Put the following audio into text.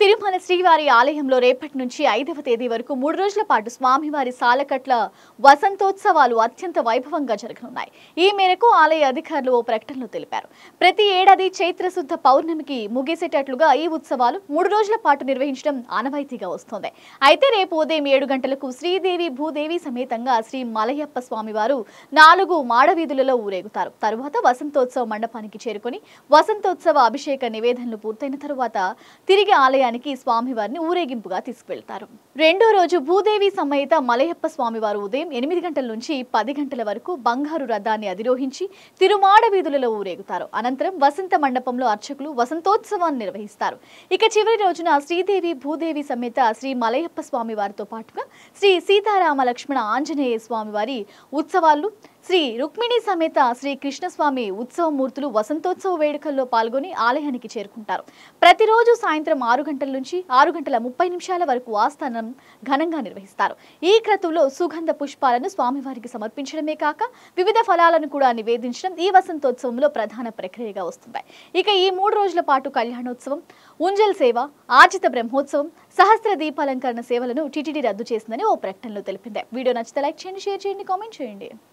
తిరుమల శ్రీవారి ఆలయంలో రేపటి నుంచి ఐదవ తేదీ వరకు మూడు రోజుల పాటు స్వామివారి సాలకట్ల వసంతోత్సవాలు అత్యంత వైభవంగా జరగనున్నాయి ఈ మేరకు ఆలయ అధికారులు ఓ ప్రకటనలో తెలిపారు ప్రతి ఏడాది చైత్రశుద్ధ పౌర్ణమికి ముగిసేటట్లుగా ఈ ఉత్సవాలు మూడు రోజుల పాటు నిర్వహించడం ఆనవాయితీగా వస్తోంది అయితే రేపు ఉదయం ఏడు గంటలకు శ్రీదేవి భూదేవి సమేతంగా శ్రీ మలయప్ప స్వామివారు నాలుగు మాడవీధులలో ఊరేగుతారు తరువాత వసంతోత్సవ మండపానికి చేరుకుని వసంతోత్సవ అభిషేక నివేదనలు పూర్తయిన తరువాత తిరిగి ఆలయాన్ని ఆలయానికి స్వామివారిని ఊరేగింపుగా తీసుకువెళ్తారు రెండో రోజు భూదేవి సమేత మలయప్ప స్వామివారు ఉదయం ఎనిమిది గంటల నుంచి పది గంటల వరకు బంగారు రథాన్ని అధిరోహించి తిరుమాడ వీధులలో ఊరేగుతారు అనంతరం వసంత మండపంలో అర్చకులు వసంతోత్సవాన్ని నిర్వహిస్తారు ఇక చివరి రోజున శ్రీదేవి భూదేవి సమేత శ్రీ మలయప్ప స్వామివారితో పాటుగా శ్రీ సీతారామ లక్ష్మణ ఆంజనేయ స్వామివారి ఉత్సవాలు శ్రీ రుక్మిణి సమేత శ్రీ కృష్ణస్వామి మూర్తులు వసంతోత్సవ వేడుకల్లో పాల్గొని ఆలయానికి చేరుకుంటారు ప్రతిరోజు సాయంత్రం ఆరు గంటల నుంచి ఆరు గంటల ముప్పై నిమిషాల వరకు ఆస్థానం ఘనంగా నిర్వహిస్తారు ఈ క్రతువులో సుగంధ పుష్పాలను స్వామివారికి సమర్పించడమే కాక వివిధ ఫలాలను కూడా నివేదించడం ఈ వసంతోత్సవంలో ప్రధాన ప్రక్రియగా వస్తుంది ఇక ఈ మూడు రోజుల పాటు కళ్యాణోత్సవం ఉంజల్ సేవ ఆర్జిత బ్రహ్మోత్సవం సహస్ర దీపాలంకరణ సేవలను టీటీడీ రద్దు చేసిందని ఓ ప్రకటనలో తెలిపింది వీడియో నచ్చితే లైక్ చేయండి షేర్ చేయండి కామెంట్ చేయండి